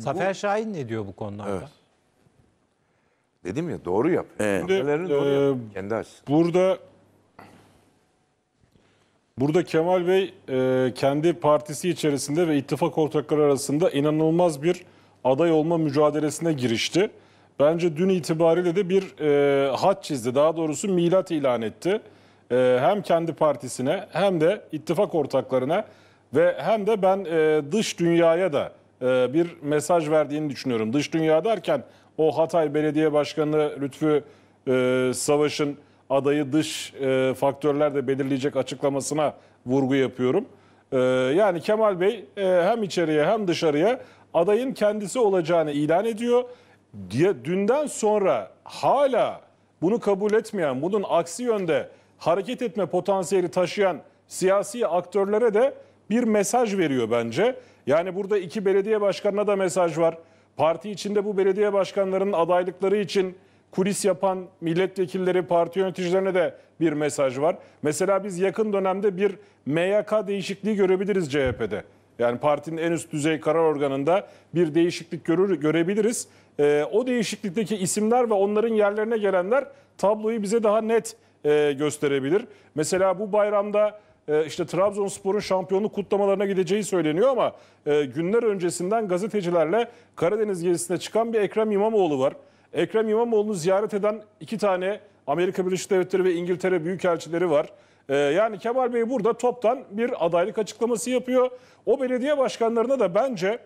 Safer Şahin ne diyor bu konularda? Evet. Dedim ya doğru yap. Evet. Şimdi, doğru e, Kendi açsın. Burada burada Kemal Bey e, kendi partisi içerisinde ve ittifak ortakları arasında inanılmaz bir aday olma mücadelesine girişti. Bence dün itibariyle de bir e, hat çizdi. Daha doğrusu milat ilan etti. E, hem kendi partisine hem de ittifak ortaklarına ve hem de ben e, dış dünyaya da e, bir mesaj verdiğini düşünüyorum. Dış dünya derken o Hatay Belediye Başkanı Lütfü e, Savaş'ın adayı dış e, faktörler de belirleyecek açıklamasına vurgu yapıyorum. Yani Kemal Bey hem içeriye hem dışarıya adayın kendisi olacağını ilan ediyor. Diye dünden sonra hala bunu kabul etmeyen, bunun aksi yönde hareket etme potansiyeli taşıyan siyasi aktörlere de bir mesaj veriyor bence. Yani burada iki belediye başkanına da mesaj var. Parti içinde bu belediye başkanlarının adaylıkları için kulis yapan milletvekilleri, parti yöneticilerine de bir mesaj var. Mesela biz yakın dönemde bir MYK değişikliği görebiliriz CHP'de. Yani partinin en üst düzey karar organında bir değişiklik görür, görebiliriz. E, o değişiklikteki isimler ve onların yerlerine gelenler tabloyu bize daha net e, gösterebilir. Mesela bu bayramda ee, işte Trabzonspor'un şampiyonluk kutlamalarına gideceği söyleniyor ama e, günler öncesinden gazetecilerle Karadeniz gezisine çıkan bir Ekrem İmamoğlu var. Ekrem İmamoğlu'nu ziyaret eden iki tane Amerika Birleşik Devletleri ve İngiltere Büyükelçileri var. Ee, yani Kemal Bey burada toptan bir adaylık açıklaması yapıyor. O belediye başkanlarına da bence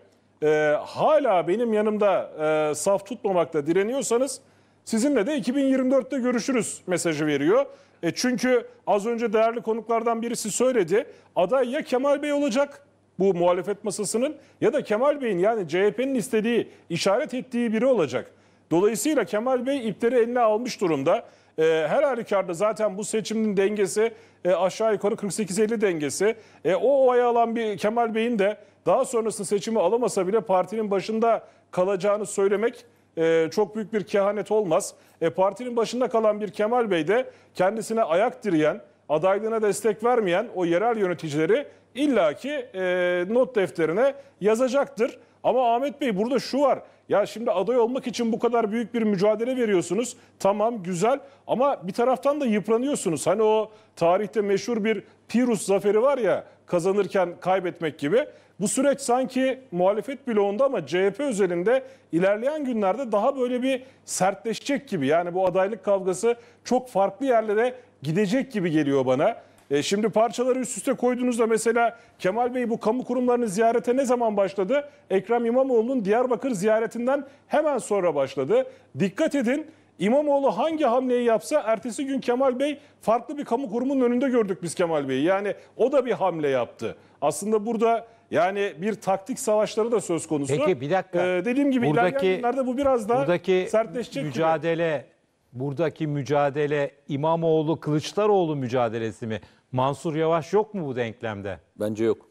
e, hala benim yanımda e, saf tutmamakta direniyorsanız sizinle de 2024'te görüşürüz mesajı veriyor. E çünkü az önce değerli konuklardan birisi söyledi. Aday ya Kemal Bey olacak bu muhalefet masasının ya da Kemal Bey'in yani CHP'nin istediği, işaret ettiği biri olacak. Dolayısıyla Kemal Bey ipleri eline almış durumda. E, her halükarda zaten bu seçimin dengesi e, aşağı yukarı 48-50 dengesi. E, o oya alan bir Kemal Bey'in de daha sonrası seçimi alamasa bile partinin başında kalacağını söylemek e, çok büyük bir kehanet olmaz. E, partinin başında kalan bir Kemal Bey de kendisine ayak direyen, adaylığına destek vermeyen o yerel yöneticileri illaki e, not defterine yazacaktır. Ama Ahmet Bey burada şu var. Ya şimdi aday olmak için bu kadar büyük bir mücadele veriyorsunuz. Tamam güzel ama bir taraftan da yıpranıyorsunuz. Hani o tarihte meşhur bir Pirus zaferi var ya kazanırken kaybetmek gibi. Bu süreç sanki muhalefet bloğunda ama CHP özelinde ilerleyen günlerde daha böyle bir sertleşecek gibi. Yani bu adaylık kavgası çok farklı yerlere gidecek gibi geliyor bana. E şimdi parçaları üst üste koyduğunuzda mesela Kemal Bey bu kamu kurumlarını ziyarete ne zaman başladı? Ekrem İmamoğlu'nun Diyarbakır ziyaretinden hemen sonra başladı. Dikkat edin İmamoğlu hangi hamleyi yapsa ertesi gün Kemal Bey farklı bir kamu kurumunun önünde gördük biz Kemal Bey'i. Yani o da bir hamle yaptı. Aslında burada yani bir taktik savaşları da söz konusu. Peki bir dakika. Ee, dediğim gibi buradaki, ilerleyen günlerde bu biraz daha buradaki sertleşecek mücadele, gibi. Buradaki mücadele İmamoğlu Kılıçdaroğlu mücadelesi mi? Mansur Yavaş yok mu bu denklemde? Bence yok.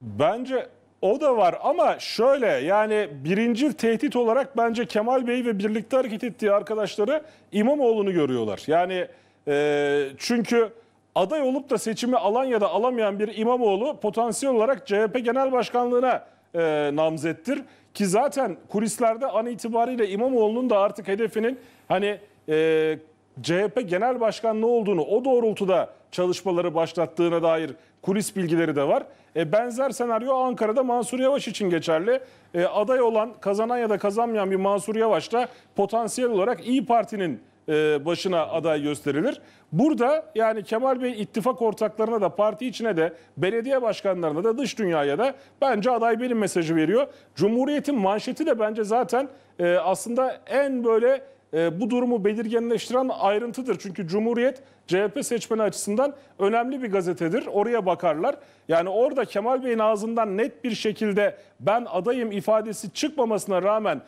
Bence o da var ama şöyle yani birinci tehdit olarak bence Kemal Bey ve birlikte hareket ettiği arkadaşları İmamoğlu'nu görüyorlar. Yani e, çünkü aday olup da seçimi alan ya da alamayan bir İmamoğlu potansiyel olarak CHP Genel Başkanlığı'na e, namzettir. Ki zaten kulislerde an itibariyle İmamoğlu'nun da artık hedefinin hani e, CHP Genel Başkanlığı olduğunu o doğrultuda çalışmaları başlattığına dair kulis bilgileri de var. E, benzer senaryo Ankara'da Mansur Yavaş için geçerli. E, aday olan kazanan ya da kazanmayan bir Mansur Yavaş da potansiyel olarak İyi Parti'nin e, başına aday gösterilir. Burada yani Kemal Bey ittifak ortaklarına da parti içine de belediye başkanlarına da dış dünyaya da bence aday benim mesajı veriyor. Cumhuriyet'in manşeti de bence zaten e, aslında en böyle e, bu durumu belirgenleştiren ayrıntıdır. Çünkü Cumhuriyet CHP seçmeni açısından önemli bir gazetedir. Oraya bakarlar. Yani orada Kemal Bey'in ağzından net bir şekilde ben adayım ifadesi çıkmamasına rağmen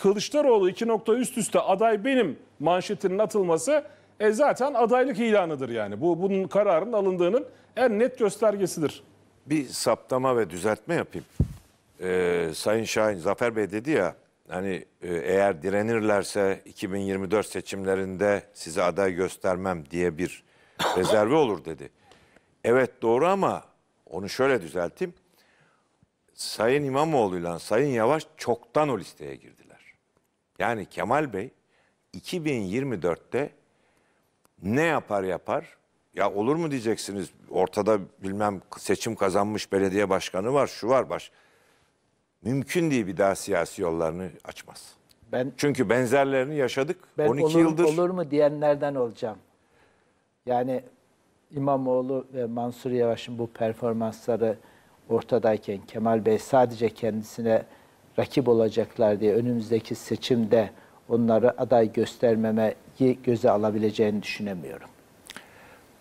Kılıçdaroğlu iki nokta üst üste aday benim manşetinin atılması e zaten adaylık ilanıdır yani. Bu bunun kararın alındığının en net göstergesidir. Bir saptama ve düzeltme yapayım. Ee, Sayın Şahin, Zafer Bey dedi ya hani e, eğer direnirlerse 2024 seçimlerinde size aday göstermem diye bir rezerve olur dedi. Evet doğru ama onu şöyle düzelteyim. Sayın İmamoğlu'yla Sayın Yavaş çoktan o listeye girdiler. Yani Kemal Bey 2024'te ne yapar yapar ya olur mu diyeceksiniz ortada bilmem seçim kazanmış belediye başkanı var şu var baş mümkün değil bir daha siyasi yollarını açmaz. Ben Çünkü benzerlerini yaşadık ben 12 olur, yıldır. Olur mu diyenlerden olacağım. Yani İmamoğlu ve Mansur Yavaş'ın bu performansları ortadayken Kemal Bey sadece kendisine rakip olacaklar diye önümüzdeki seçimde onları aday göstermemeyi göze alabileceğini düşünemiyorum.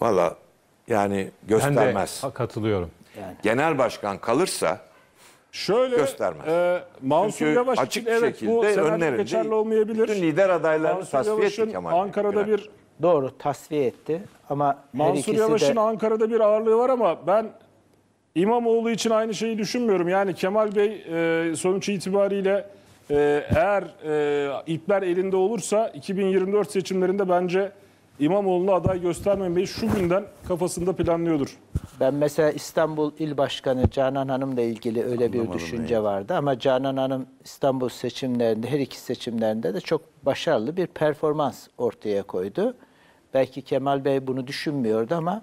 Valla yani göstermez. Ben de katılıyorum. Yani. Genel başkan kalırsa Şöyle göstermez. E, Mansur Çünkü Yavaş açık için evet bu senaryo geçerli olmayabilir. Bütün lider adaylarını Mansur tasfiye etti Kemal Ankara'da bir doğru tasfiye etti ama Mansur Yavaş'ın de... Ankara'da bir ağırlığı var ama ben İmamoğlu için aynı şeyi düşünmüyorum. Yani Kemal Bey e, sonuç itibariyle e, eğer e, ipler elinde olursa 2024 seçimlerinde bence İmamoğlu'nu aday göstermemeyi şu günden kafasında planlıyordur. Ben mesela İstanbul İl Başkanı Canan Hanım'la ilgili öyle Anlamadım bir düşünce neyi. vardı. Ama Canan Hanım İstanbul seçimlerinde, her iki seçimlerinde de çok başarılı bir performans ortaya koydu. Belki Kemal Bey bunu düşünmüyordu ama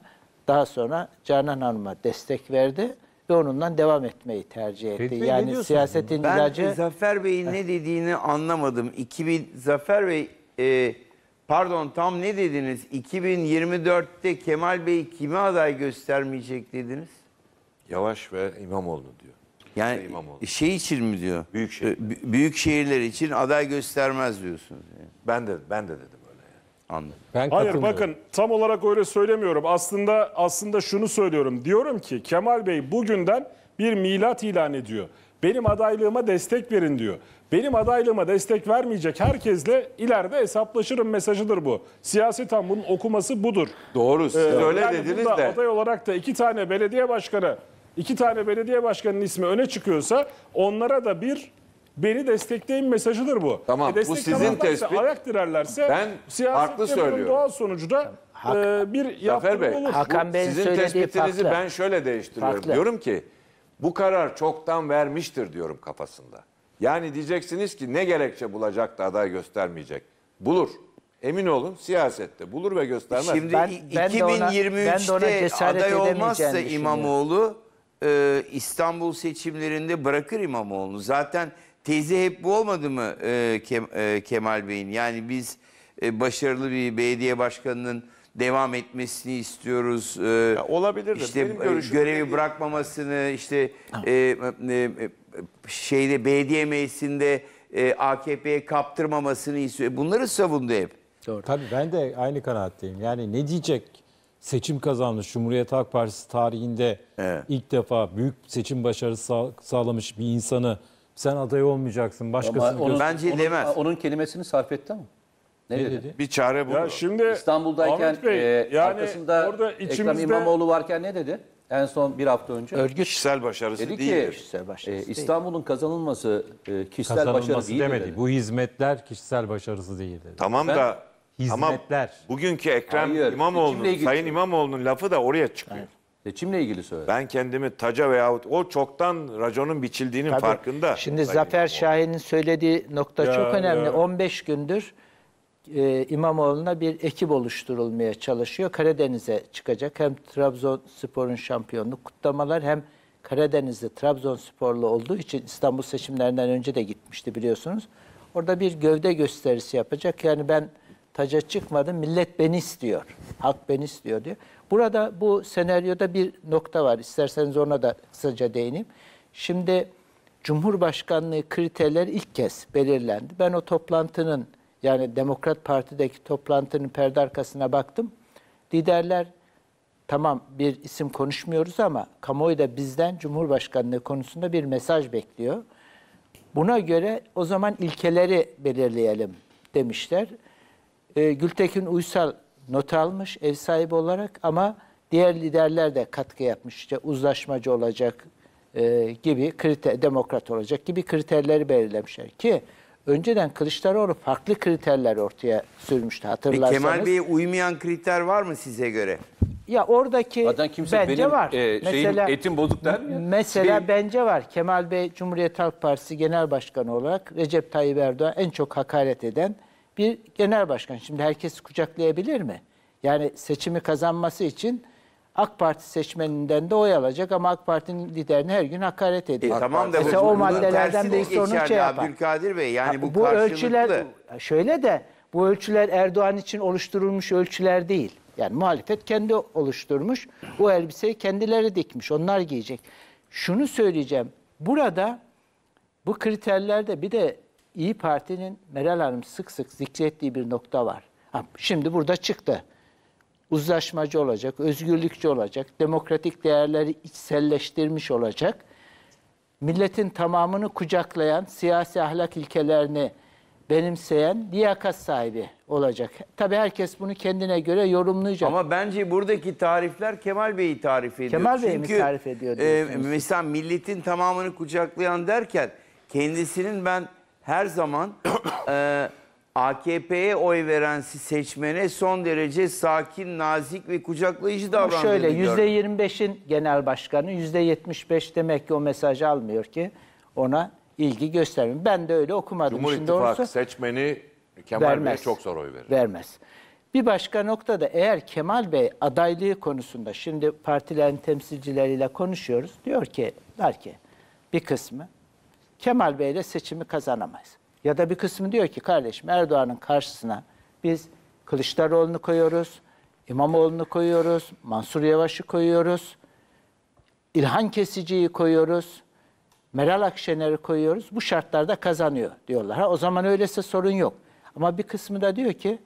daha sonra Canan Hanım'a destek verdi ve onundan devam etmeyi tercih etti. Peki, yani siyasetin ben e, ilacı... Ben Zafer Bey'in ne dediğini anlamadım. 2000 Zafer Bey... E, Pardon tam ne dediniz? 2024'te Kemal Bey kime aday göstermeyecek dediniz? Yavaş ve İmamoğlu diyor. Yani Ve İmamoğlu. şey için mi diyor? Büyük şehir. Büyük şehirler için aday göstermez diyorsunuz. Yani. Ben de ben de dedim öyle. Yani. Anladım. Ben Hayır bakın tam olarak öyle söylemiyorum. Aslında aslında şunu söylüyorum. Diyorum ki Kemal Bey bugünden bir milat ilan ediyor. Benim adaylığıma destek verin diyor benim adaylığıma destek vermeyecek herkesle ileride hesaplaşırım mesajıdır bu. Siyasi tam bunun okuması budur. Doğru siz ee, öyle yani dediniz de. Aday olarak da iki tane belediye başkanı, iki tane belediye başkanının ismi öne çıkıyorsa onlara da bir beni destekleyin mesajıdır bu. Tamam, e, bu sizin desteklemezlerse, tespit. Ayak direrlerse Ben haklı söylüyorum. doğal sonucu da e, bir Zafer yaptırım olur. Hakan bu sizin söylediği tespitinizi farklı. ben şöyle değiştiriyorum. Farklı. Diyorum ki bu karar çoktan vermiştir diyorum kafasında. Yani diyeceksiniz ki ne gerekçe bulacak da aday göstermeyecek. Bulur. Emin olun siyasette bulur ve göstermez. Şimdi ben, ben de ona- ben de aday olmazsa İmamoğlu e, İstanbul seçimlerinde bırakır İmamoğlu'nu. Zaten tezi hep bu olmadı mı e, Kem- e, Kemal Bey'in? Yani biz e, başarılı bir belediye başkanının devam etmesini istiyoruz. E, olabilir de, benim görevi bırakmamasını işte e, e, şeyde belediye meclisinde e, AKP'ye kaptırmamasını istiyor. Bunları savundu hep. Doğru. Tabii ben de aynı kanaatteyim. Yani ne diyecek seçim kazanmış Cumhuriyet Halk Partisi tarihinde evet. ilk defa büyük seçim başarısı sağ, sağlamış bir insanı sen aday olmayacaksın başkasını onun, bence onun, demez. Onun kelimesini sarf etti ama. Ne, ne dedi? dedi? Bir çare bu. Ya şimdi İstanbul'dayken Ahmet Bey, e, yani arkasında orada içimizde... Ekrem İmamoğlu varken ne dedi? en son bir hafta önce Örgüt kişisel başarısı dedi ki değil. kişisel başarısı e, İstanbul'un kazanılması e, kişisel başarı Kazanılması değil demedi. dedi. Bu hizmetler kişisel başarısı değil Tamam Ben- da ama Hizmetler. bugünkü Ekrem Hayır, İmamoğlu'nun, Sayın İmamoğlu'nun lafı da oraya çıkıyor. Seçimle ilgili söyledi. Ben kendimi taca veyahut o çoktan raconun biçildiğinin Tabii. farkında. Şimdi Zafer Şahin'in söylediği nokta çok önemli. 15 gündür e, İmamoğlu'na bir ekip oluşturulmaya çalışıyor. Karadeniz'e çıkacak. Hem Trabzonspor'un şampiyonluk kutlamalar hem Karadeniz'de Trabzonsporlu olduğu için İstanbul seçimlerinden önce de gitmişti biliyorsunuz. Orada bir gövde gösterisi yapacak. Yani ben taca çıkmadım, millet beni istiyor. Halk beni istiyor diyor. Burada bu senaryoda bir nokta var. İsterseniz ona da kısaca değineyim. Şimdi Cumhurbaşkanlığı kriterleri ilk kez belirlendi. Ben o toplantının yani Demokrat Parti'deki toplantının perde arkasına baktım. Liderler tamam bir isim konuşmuyoruz ama kamuoyu da bizden Cumhurbaşkanlığı konusunda bir mesaj bekliyor. Buna göre o zaman ilkeleri belirleyelim demişler. E, Gültekin Uysal not almış ev sahibi olarak ama diğer liderler de katkı yapmış. İşte uzlaşmacı olacak e, gibi kriter, demokrat olacak gibi kriterleri belirlemişler ki Önceden Kılıçdaroğlu farklı kriterler ortaya sürmüştü e, hatırlarsanız. E, Kemal Bey'e uymayan kriter var mı size göre? Ya oradaki Zaten kimse bence benim, var. E, mesela, etim bozuk der mi? Mesela benim... Şey- bence var. Kemal Bey Cumhuriyet Halk Partisi Genel Başkanı olarak Recep Tayyip Erdoğan en çok hakaret eden bir genel başkan. Şimdi herkes kucaklayabilir mi? Yani seçimi kazanması için AK Parti seçmeninden de oy alacak ama AK Parti'nin liderine her gün hakaret ediyor. E, tamam da e, Mesela bu, o maddelerden de sorunu şey yapar. Abdülkadir Bey yani bu, bu ölçüler şöyle de bu ölçüler Erdoğan için oluşturulmuş ölçüler değil. Yani muhalefet kendi oluşturmuş. O elbiseyi kendileri dikmiş. Onlar giyecek. Şunu söyleyeceğim. Burada bu kriterlerde bir de İyi Parti'nin Meral Hanım sık sık zikrettiği bir nokta var. Ha, şimdi burada çıktı uzlaşmacı olacak, özgürlükçü olacak, demokratik değerleri içselleştirmiş olacak, milletin tamamını kucaklayan, siyasi ahlak ilkelerini benimseyen liyakat sahibi olacak. Tabii herkes bunu kendine göre yorumlayacak. Ama bence buradaki tarifler Kemal Bey'i tarif ediyor. Kemal Bey'i mi tarif ediyor E, mesela milletin tamamını kucaklayan derken kendisinin ben her zaman e, AKP'ye oy veren seçmene son derece sakin, nazik ve kucaklayıcı davranıyor. Şöyle %25'in genel başkanı %75 demek ki o mesajı almıyor ki ona ilgi göstermiyor. Ben de öyle okumadım. Cumhur Şimdi İttifakı doğrusu, seçmeni Kemal vermez, Bey'e çok zor oy verir. Vermez. Bir başka nokta da eğer Kemal Bey adaylığı konusunda şimdi partilerin temsilcileriyle konuşuyoruz. Diyor ki, der ki bir kısmı Kemal Bey'le seçimi kazanamayız. Ya da bir kısmı diyor ki kardeşim Erdoğan'ın karşısına biz Kılıçdaroğlu'nu koyuyoruz, İmamoğlu'nu koyuyoruz, Mansur Yavaş'ı koyuyoruz, İlhan Kesici'yi koyuyoruz, Meral Akşener'i koyuyoruz. Bu şartlarda kazanıyor diyorlar. Ha, o zaman öylese sorun yok. Ama bir kısmı da diyor ki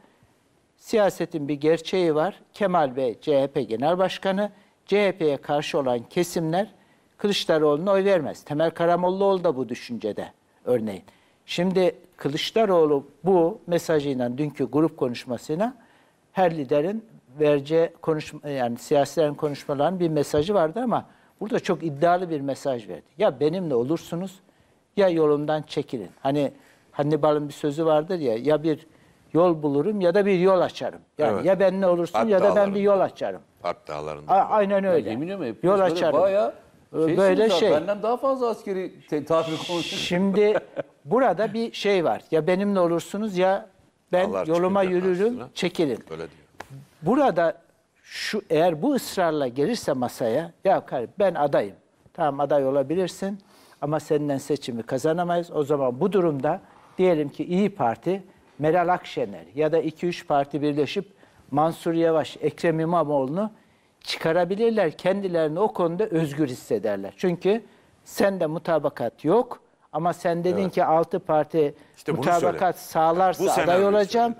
siyasetin bir gerçeği var. Kemal Bey CHP Genel Başkanı. CHP'ye karşı olan kesimler Kılıçdaroğlu'na oy vermez. Temel Karamollaoğlu da bu düşüncede örneğin. Şimdi Kılıçdaroğlu bu mesajıyla dünkü grup konuşmasına her liderin verce konuşma yani siyasilerin konuşmalarının bir mesajı vardı ama burada çok iddialı bir mesaj verdi. Ya benimle olursunuz ya yolumdan çekilin. Hani Hannibal'ın bir sözü vardır ya ya bir yol bulurum ya da bir yol açarım. Yani evet. ya benimle olursun ya da ben bir yol açarım. Park dağlarında. A- aynen öyle. Yemin ediyorum yol açarım. Bayağı Şeysiniz böyle şey. Benden daha fazla askeri tabir konuşuyor. Şimdi Burada bir şey var. Ya benimle olursunuz ya ben Allah yoluma yürürüm, karşısına. çekilin. Öyle diyor. Burada şu eğer bu ısrarla gelirse masaya ya kardeşim ben adayım. Tamam aday olabilirsin ama senden seçimi kazanamayız. O zaman bu durumda diyelim ki İyi Parti Meral Akşener ya da 2-3 parti birleşip Mansur Yavaş, Ekrem İmamoğlu'nu çıkarabilirler. Kendilerini o konuda özgür hissederler. Çünkü sende mutabakat yok. Ama sen dedin evet. ki altı parti işte mutabakat sağlarsa bu aday olacağım.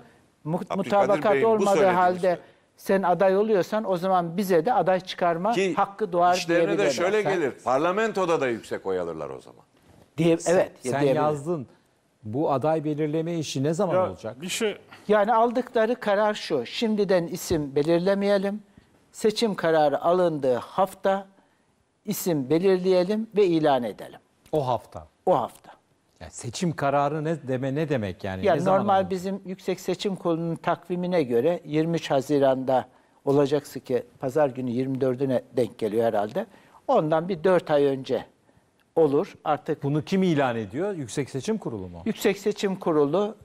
Söyle. Mutabakat Bey'in olmadığı halde işte. sen aday oluyorsan o zaman bize de aday çıkarma ki, hakkı doğar diyebilirler. de şöyle sen. gelir. Parlamentoda da yüksek oy alırlar o zaman. Diye, sen, evet. Sen yazdın. Bu aday belirleme işi ne zaman ya, olacak? Bir şey... Yani aldıkları karar şu. Şimdiden isim belirlemeyelim. Seçim kararı alındığı hafta isim belirleyelim ve ilan edelim. O hafta o hafta. Yani seçim kararı ne deme ne demek yani? yani ne normal bizim Yüksek Seçim Kurulu'nun takvimine göre 23 Haziran'da olacaksı ki pazar günü 24'üne denk geliyor herhalde. Ondan bir 4 ay önce olur. Artık bunu kim ilan ediyor? Yüksek Seçim Kurulu mu? Yüksek Seçim Kurulu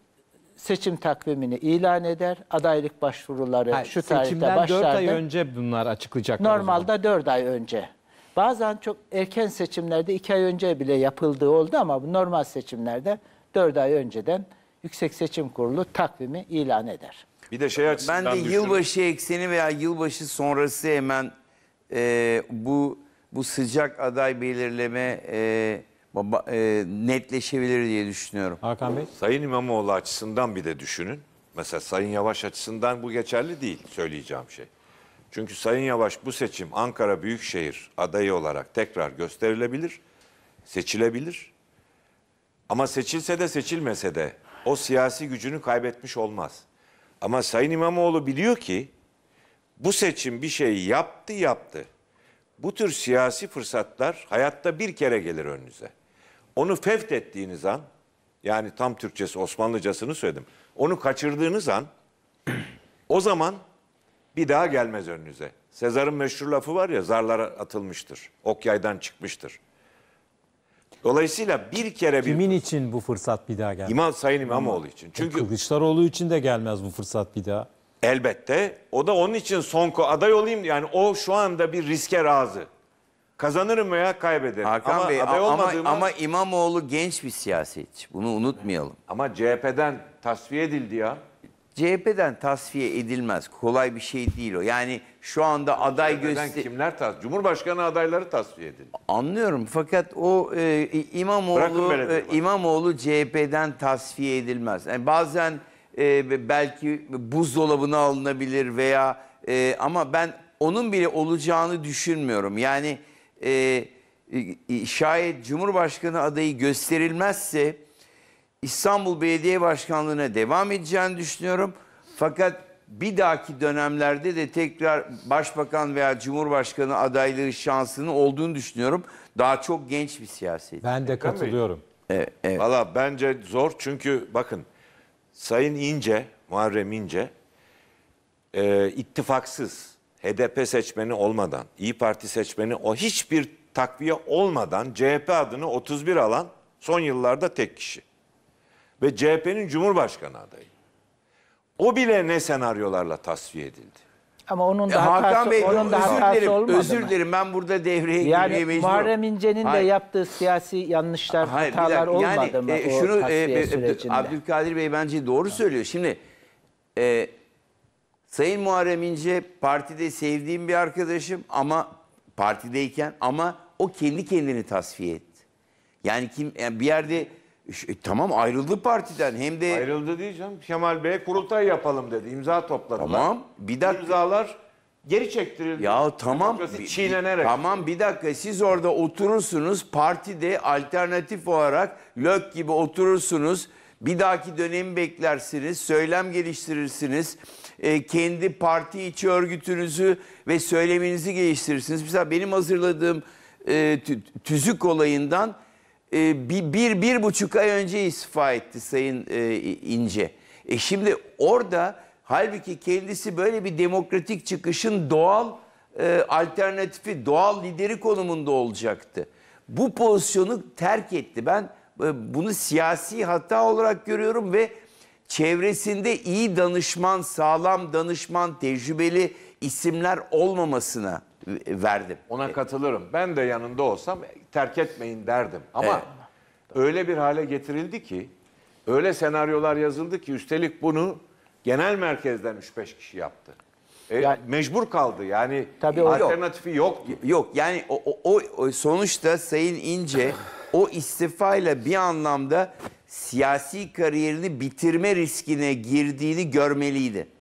seçim takvimini ilan eder. Adaylık başvuruları ha, şu tarihte başlar. Seçimden 4 ay önce bunlar açıklayacaklar. Normalde 4 ay önce Bazen çok erken seçimlerde iki ay önce bile yapıldığı oldu ama bu normal seçimlerde dört ay önceden Yüksek Seçim Kurulu takvimi ilan eder. Bir de şey açısından Ben de düşünün. yılbaşı ekseni veya yılbaşı sonrası hemen e, bu bu sıcak aday belirleme e, baba, e, netleşebilir diye düşünüyorum. Hakan Bey. Sayın İmamoğlu açısından bir de düşünün. Mesela Sayın Yavaş açısından bu geçerli değil söyleyeceğim şey. Çünkü Sayın Yavaş bu seçim Ankara Büyükşehir adayı olarak tekrar gösterilebilir, seçilebilir. Ama seçilse de seçilmese de o siyasi gücünü kaybetmiş olmaz. Ama Sayın İmamoğlu biliyor ki bu seçim bir şey yaptı yaptı. Bu tür siyasi fırsatlar hayatta bir kere gelir önünüze. Onu fevt ettiğiniz an, yani tam Türkçesi Osmanlıcasını söyledim. Onu kaçırdığınız an, o zaman bir daha gelmez önünüze. Sezar'ın meşhur lafı var ya zarlara atılmıştır. Ok yaydan çıkmıştır. Dolayısıyla bir kere bir... Kimin için bu fırsat bir daha gelmez? İmam Sayın İmamoğlu için. E, Çünkü Kılıçdaroğlu için de gelmez bu fırsat bir daha. elbette o da onun için Sonko aday olayım yani o şu anda bir riske razı. Kazanırım veya kaybederim. Hakan ama Bey aday ama, olmadığıma ama İmamoğlu genç bir siyasetçi. Bunu unutmayalım. ama CHP'den tasfiye edildi ya. CHP'den tasfiye edilmez. Kolay bir şey değil o. Yani şu anda aday göster... kimler tasfiye? Cumhurbaşkanı adayları tasfiye edildi. Anlıyorum fakat o e, İmamoğlu e, İmamoğlu CHP'den tasfiye edilmez. Yani bazen e, belki buzdolabına alınabilir veya e, ama ben onun bile olacağını düşünmüyorum. Yani e, şayet Cumhurbaşkanı adayı gösterilmezse İstanbul Belediye Başkanlığı'na devam edeceğini düşünüyorum. Fakat bir dahaki dönemlerde de tekrar başbakan veya cumhurbaşkanı adaylığı şansının olduğunu düşünüyorum. Daha çok genç bir siyaset. Ben de katılıyorum. Evet, evet. Valla bence zor çünkü bakın Sayın İnce, Muharrem İnce e, ittifaksız HDP seçmeni olmadan, İyi Parti seçmeni o hiçbir takviye olmadan CHP adını 31 alan son yıllarda tek kişi ve CHP'nin Cumhurbaşkanı adayı. O bile ne senaryolarla tasfiye edildi. Ama onun e, da e, hatası, Hakan Bey, onun da özür hatası dilerim, olmadı Özür dilerim ben burada devreye yani, girmeye mecburum. Muharrem İnce'nin de yaptığı siyasi yanlışlar, Hayır, hatalar yani, olmadı yani, e, mı e, şunu, o e, e, sürecinde? Abdülkadir Bey bence doğru evet. söylüyor. Şimdi e, Sayın Muharrem İnce partide sevdiğim bir arkadaşım ama partideyken ama o kendi kendini tasfiye etti. Yani kim yani bir yerde e, tamam ayrıldı partiden hem de... Ayrıldı diyeceğim. Kemal Bey kurultay yapalım dedi. İmza topladılar. Tamam. Bir dakika. İmzalar geri çektirildi. Ya tamam. Bir, çiğnenerek. Tamam bir dakika siz orada oturursunuz. Partide alternatif olarak lök gibi oturursunuz. Bir dahaki dönemi beklersiniz. Söylem geliştirirsiniz. E, kendi parti içi örgütünüzü ve söyleminizi geliştirirsiniz. Mesela benim hazırladığım e, tüzük olayından ee, bir, bir, bir buçuk ay önce istifa etti Sayın e, İnce. E şimdi orada halbuki kendisi böyle bir demokratik çıkışın doğal e, alternatifi, doğal lideri konumunda olacaktı. Bu pozisyonu terk etti. Ben e, bunu siyasi hata olarak görüyorum ve çevresinde iyi danışman, sağlam danışman, tecrübeli isimler olmamasına verdim. Ona e, katılırım. Ben de yanında olsam terk etmeyin derdim. Ama evet. öyle bir hale getirildi ki, öyle senaryolar yazıldı ki üstelik bunu genel merkezden 3-5 kişi yaptı. E, yani, mecbur kaldı yani tabii alternatifi yok. Yok, yok. yani o, o, o sonuçta Sayın İnce o istifayla bir anlamda siyasi kariyerini bitirme riskine girdiğini görmeliydi.